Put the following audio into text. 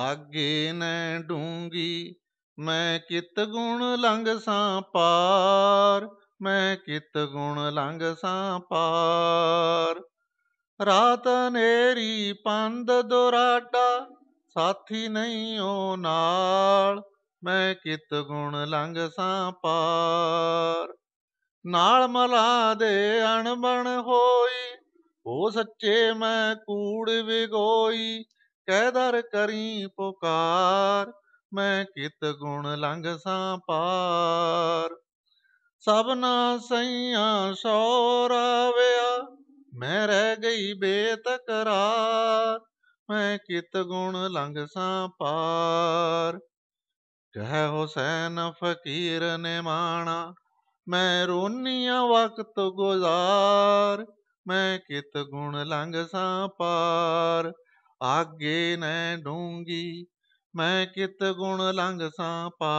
ਆਗੇ ਨੈ ਡੂੰਗੀ ਮੈਂ ਕਿਤ ਗੁਣ ਲੰਗ ਸਾਂ ਪਾਰ ਮੈਂ ਕਿਤ ਗੁਣ ਲੰਗ ਸਾਂ ਪਾਰ ਰਾਤ ਨੇਰੀ ਪੰਦ ਦੁਰਾਡਾ ਸਾਥੀ ਨਹੀਂ ਓ ਨਾਲ ਮੈਂ ਕਿਤ ਗੁਣ ਲੰਗ ਸਾਂ ਪਾਰ ਨਾਲ ਮਲਾ ਦੇ ਅਣਬਣ ਹੋਈ ਉਹ ਸੱਚੇ ਮੈਂ ਕੂੜ ਵਿਗੋਈ ਕਹਿ ਦਰ ਕਰੀ ਪੁਕਾਰ ਮੈਂ ਕਿਤ ਗੁਣ ਲੰਘ ਸਾਂ ਪਾਰ ਸਭਨਾ ਸਈਆਂ ਸੋਰਾਵਿਆ ਮੈਂ ਰਹਿ ਗਈ ਬੇਤਕਰਾਰ ਮੈਂ ਕਿਤ ਗੁਣ ਲੰਘ ਸਾਂ ਪਾਰ ਕਹਿ ਹੁਸੈਨ ਫਕੀਰ ਨੇ ਮਾਣਾ ਮੈਂ ਰੋਨੀਆਂ ਵਕਤ ਗੁਜ਼ਾਰ ਮੈਂ ਕਿਤ ਗੁਣ ਲੰਘ ਸਾਂ ਪਾਰ ਆਗੇ ਨੈ ਡੂੰਗੀ ਮੈਂ ਕਿਤ ਗੁਣ ਲੰਘ ਸਾਂ ਪਾ